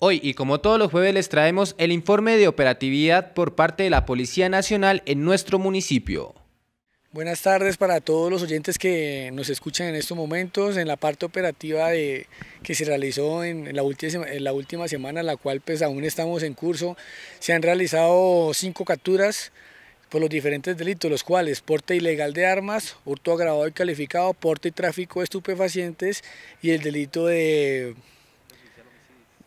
Hoy y como todos los jueves les traemos el informe de operatividad por parte de la Policía Nacional en nuestro municipio. Buenas tardes para todos los oyentes que nos escuchan en estos momentos en la parte operativa de, que se realizó en la, última, en la última semana, la cual pues aún estamos en curso. Se han realizado cinco capturas por los diferentes delitos, los cuales porte ilegal de armas, hurto agravado y calificado, porte y tráfico de estupefacientes y el delito de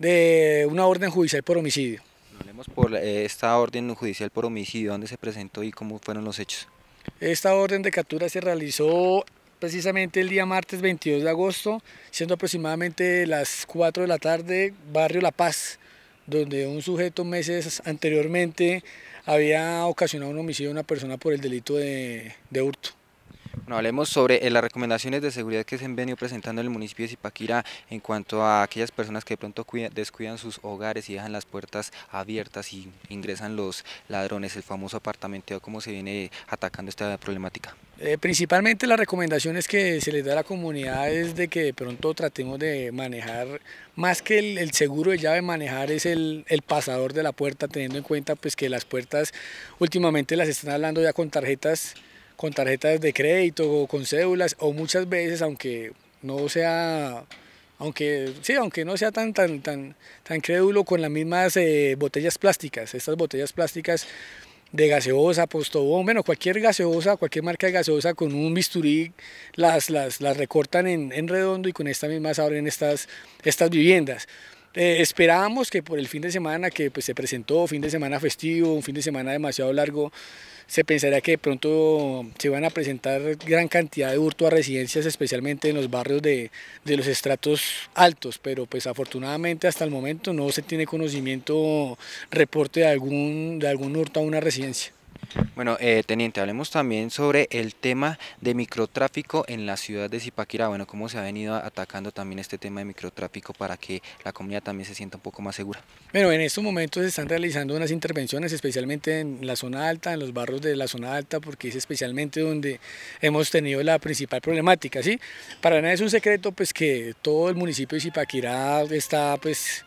de una orden judicial por homicidio. Hablemos por eh, esta orden judicial por homicidio, ¿dónde se presentó y cómo fueron los hechos? Esta orden de captura se realizó precisamente el día martes 22 de agosto, siendo aproximadamente las 4 de la tarde, barrio La Paz, donde un sujeto meses anteriormente había ocasionado un homicidio a una persona por el delito de, de hurto hablemos sobre eh, las recomendaciones de seguridad que se han venido presentando en el municipio de Zipaquira en cuanto a aquellas personas que de pronto descuidan sus hogares y dejan las puertas abiertas y ingresan los ladrones, el famoso apartamento, ¿cómo se viene atacando esta problemática? Eh, principalmente las recomendaciones que se les da a la comunidad es de que de pronto tratemos de manejar, más que el, el seguro de llave, manejar es el, el, pasador de la puerta, teniendo en cuenta pues que las puertas últimamente las están hablando ya con tarjetas con tarjetas de crédito o con cédulas o muchas veces, aunque no sea aunque sí, aunque no sea tan tan tan tan crédulo con las mismas eh, botellas plásticas, estas botellas plásticas de gaseosa, postobón, bueno, cualquier gaseosa, cualquier marca de gaseosa con un bisturí las, las, recortan en, redondo y con estas mismas abren estas, estas viviendas. Eh, esperábamos que por el fin de semana que pues, se presentó, fin de semana festivo, un fin de semana demasiado largo, se pensaría que de pronto se van a presentar gran cantidad de hurto a residencias, especialmente en los barrios de, de los estratos altos, pero pues afortunadamente hasta el momento no se tiene conocimiento, reporte de algún, de algún hurto a una residencia. Bueno, eh, teniente, hablemos también sobre el tema de microtráfico en la ciudad de Zipaquirá. Bueno, cómo se ha venido atacando también este tema de microtráfico para que la comunidad también se sienta un poco más segura. Bueno, en estos momentos se están realizando unas intervenciones, especialmente en la zona alta, en los barrios de la zona alta, porque es especialmente donde hemos tenido la principal problemática, ¿sí? Para nada es un secreto, pues, que todo el municipio de Zipaquirá está, pues,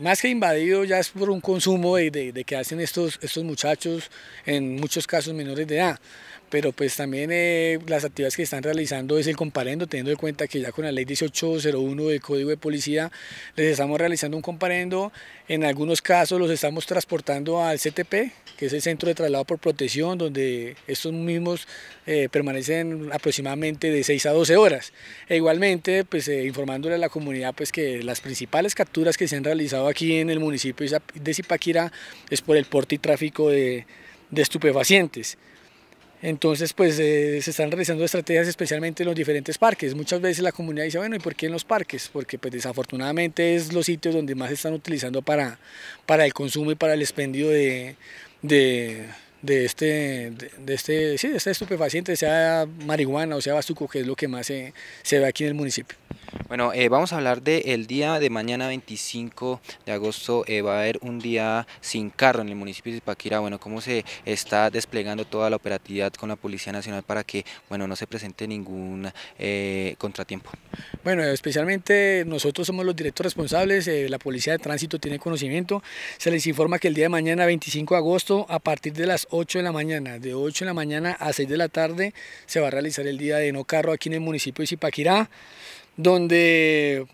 más que invadido ya es por un consumo de, de, que hacen estos, estos muchachos, en muchos casos menores de edad pero pues también eh, las actividades que están realizando es el comparendo, teniendo en cuenta que ya con la ley 1801 del Código de Policía les estamos realizando un comparendo, en algunos casos los estamos transportando al CTP, que es el Centro de Traslado por Protección, donde estos mismos eh, permanecen aproximadamente de 6 a 12 horas. E igualmente, pues eh, informándole a la comunidad pues que las principales capturas que se han realizado aquí en el municipio de Zipaquirá es por el porte y tráfico de estupefacientes. Entonces, pues eh, se están realizando estrategias especialmente en los diferentes parques. Muchas veces la comunidad dice, bueno, ¿y por qué en los parques? Porque pues, desafortunadamente es los sitios donde más se están utilizando para, el consumo y para el expendio de, de este, de, este, este estupefaciente, sea marihuana o sea bazuco, que es lo que más se ve aquí en el municipio. Bueno, eh, vamos a hablar del día de mañana 25 de agosto. Eh, va a haber un día sin carro en el municipio de Zipaquirá. Bueno, cómo se está desplegando toda la operatividad con la Policía Nacional para que bueno, no se presente ningún eh, contratiempo. Bueno, especialmente nosotros somos los directores responsables. la Policía de Tránsito tiene conocimiento. Se les informa que el día de mañana 25 de agosto, a partir de las 8 de la mañana, de 8 de la mañana a 6 de la tarde, se va a realizar el día de no carro aquí en el municipio de Zipaquirá donde,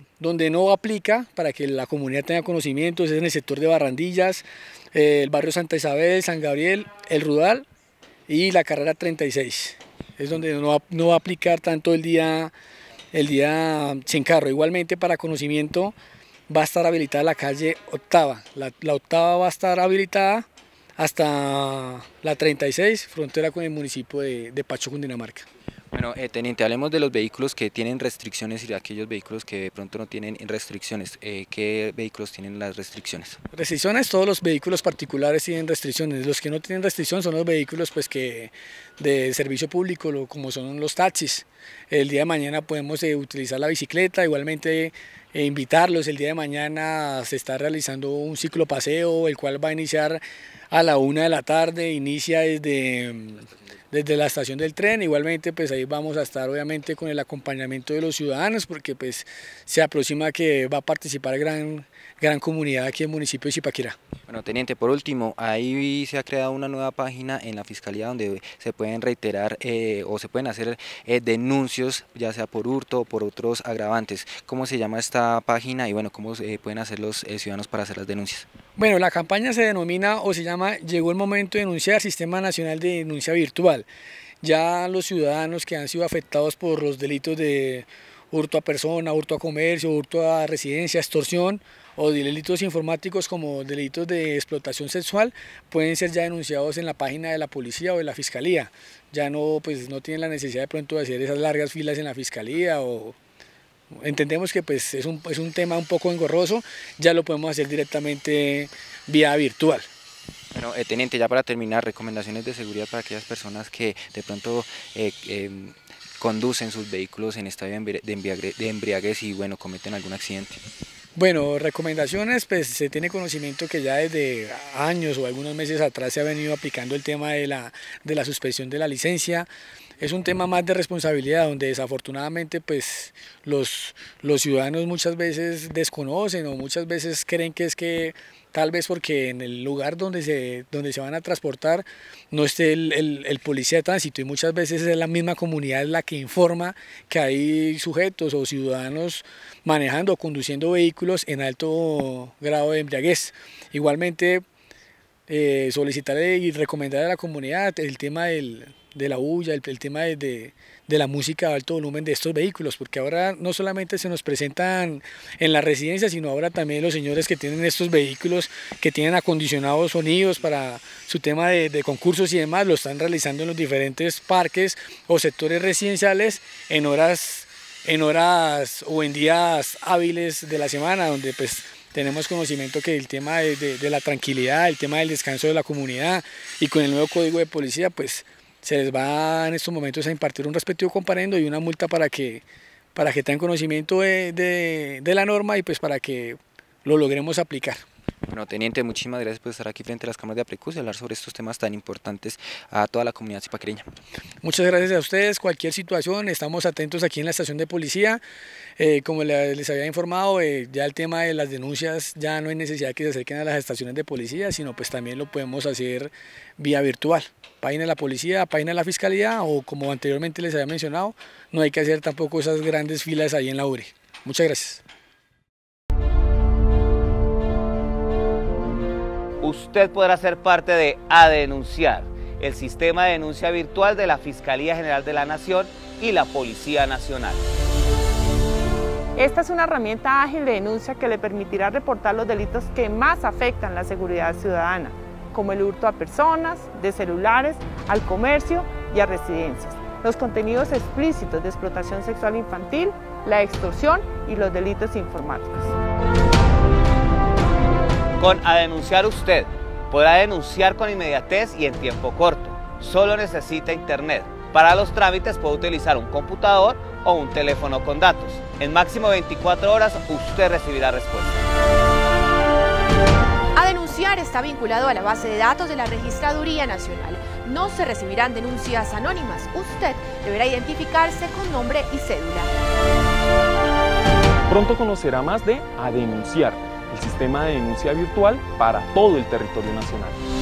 no aplica para que la comunidad tenga conocimientos, es en el sector de Barrandillas, eh, el barrio Santa Isabel, San Gabriel, el Rudal y la carrera 36. Es donde no va, a aplicar tanto el día, el día sin carro. Igualmente para conocimiento va a estar habilitada la calle octava. La, octava va a estar habilitada hasta la 36, frontera con el municipio de, de Pacho, Cundinamarca. Bueno, eh, teniente, hablemos de los vehículos que tienen restricciones y de aquellos vehículos que de pronto no tienen restricciones. Eh, ¿Qué vehículos tienen las restricciones? Restricciones, todos los vehículos particulares tienen restricciones. Los que no tienen restricción son los vehículos pues, que de servicio público, como son los taxis. El día de mañana podemos eh, utilizar la bicicleta, igualmente eh, invitarlos. El día de mañana se está realizando un ciclo paseo, el cual va a iniciar a la una de la tarde, inicia desde, desde la estación del tren. Igualmente, pues ahí vamos a estar obviamente con el acompañamiento de los ciudadanos, porque pues se aproxima que va a participar gran, gran comunidad aquí en el municipio de Zipaquirá. Bueno, teniente, por último, ahí se ha creado una nueva página en la Fiscalía donde se pueden reiterar eh, o se pueden hacer eh, denuncios, ya sea por hurto o por otros agravantes. ¿Cómo se llama esta página y bueno, cómo eh, pueden hacer los eh, ciudadanos para hacer las denuncias? Bueno, la campaña se denomina o se llama Llegó el momento de denunciar Sistema Nacional de Denuncia Virtual. Ya los ciudadanos que han sido afectados por los delitos de hurto a persona, hurto a comercio, hurto a residencia, extorsión, o delitos informáticos como delitos de explotación sexual pueden ser ya denunciados en la página de la policía o de la fiscalía. Ya no, pues, no tienen la necesidad de pronto de hacer esas largas filas en la fiscalía o entendemos que pues, es, un, tema un poco engorroso, ya lo podemos hacer directamente vía virtual. Bueno, eh, teniente, ya para terminar, recomendaciones de seguridad para aquellas personas que de pronto eh, eh, conducen sus vehículos en estado de embriaguez, de embriaguez y bueno, cometen algún accidente. Bueno, recomendaciones, pues se tiene conocimiento que ya desde años o algunos meses atrás se ha venido aplicando el tema de la, de la suspensión de la licencia. Es un tema más de responsabilidad, donde desafortunadamente pues los, los ciudadanos muchas veces desconocen o muchas veces creen que es que tal vez porque en el lugar donde se, donde se van a transportar no esté el, el, policía de tránsito y muchas veces es la misma comunidad la que informa que hay sujetos o ciudadanos manejando o conduciendo vehículos en alto grado de embriaguez. Igualmente eh, y recomendar a la comunidad el tema de la bulla, el, tema de, la música de alto volumen de estos vehículos, porque ahora no solamente se nos presentan en la residencia, sino ahora también los señores que tienen estos vehículos, que tienen acondicionados sonidos para su tema de, concursos y demás, lo están realizando en los diferentes parques o sectores residenciales en horas en horas o en días hábiles de la semana, donde pues tenemos conocimiento que el tema de, la tranquilidad, el tema del descanso de la comunidad y con el nuevo código de policía, pues se les va en estos momentos a impartir un respectivo comparendo y una multa para que, para que tengan conocimiento de, de la norma y pues para que lo logremos aplicar. Bueno, Teniente, muchísimas gracias por estar aquí frente a las cámaras de Aprecus y hablar sobre estos temas tan importantes a toda la comunidad cipaquereña. Muchas gracias a ustedes. Cualquier situación, estamos atentos aquí en la estación de policía. Eh, como les había informado, eh, ya el tema de las denuncias ya no hay necesidad que se acerquen a las estaciones de policía, sino pues también lo podemos hacer vía virtual. Página de la policía, página de la fiscalía o como anteriormente les había mencionado, no hay que hacer tampoco esas grandes filas ahí en la URE. Muchas gracias. usted podrá ser parte de A Denunciar, el sistema de denuncia virtual de la Fiscalía General de la Nación y la Policía Nacional. Esta es una herramienta ágil de denuncia que le permitirá reportar los delitos que más afectan la seguridad ciudadana, como el hurto a personas, de celulares, al comercio y a residencias, los contenidos explícitos de explotación sexual infantil, la extorsión y los delitos informáticos. Con a denunciar usted podrá denunciar con inmediatez y en tiempo corto. Solo necesita internet. Para los trámites puede utilizar un computador o un teléfono con datos. En máximo 24 horas usted recibirá respuesta. A denunciar está vinculado a la base de datos de la Registraduría Nacional. No se recibirán denuncias anónimas. Usted deberá identificarse con nombre y cédula. Pronto conocerá más de A denunciar el sistema de denuncia virtual para todo el territorio nacional.